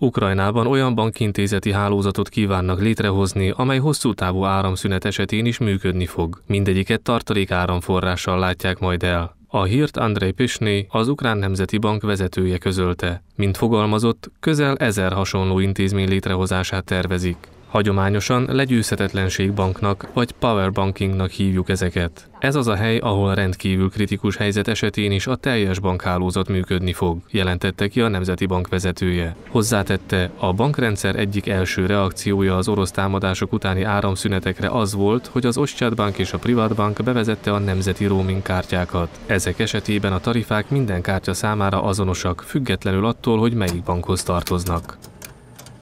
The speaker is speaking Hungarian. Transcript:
Ukrajnában olyan bankintézeti hálózatot kívánnak létrehozni, amely hosszú távú áramszünet esetén is működni fog. Mindegyiket tartalék áramforrással látják majd el. A hírt Andrei Pisné, az Ukrán Nemzeti Bank vezetője közölte. Mint fogalmazott, közel ezer hasonló intézmény létrehozását tervezik. Hagyományosan legyőzhetetlenség banknak vagy powerbankingnak hívjuk ezeket. Ez az a hely, ahol rendkívül kritikus helyzet esetén is a teljes bankhálózat működni fog, jelentette ki a Nemzeti Bank vezetője. Hozzátette, a bankrendszer egyik első reakciója az orosz támadások utáni áramszünetekre az volt, hogy az Bank és a Bank bevezette a nemzeti roaming kártyákat. Ezek esetében a tarifák minden kártya számára azonosak, függetlenül attól, hogy melyik bankhoz tartoznak.